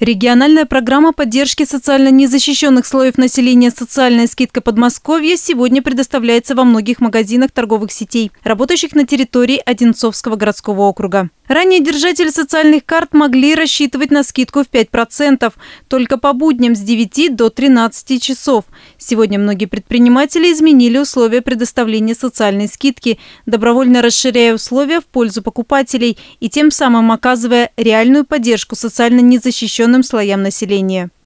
Региональная программа поддержки социально незащищенных слоев населения «Социальная скидка Подмосковья» сегодня предоставляется во многих магазинах торговых сетей, работающих на территории Одинцовского городского округа. Ранее держатели социальных карт могли рассчитывать на скидку в 5%, только по будням с 9 до 13 часов. Сегодня многие предприниматели изменили условия предоставления социальной скидки, добровольно расширяя условия в пользу покупателей и тем самым оказывая реальную поддержку социально незащищенным слоям населения.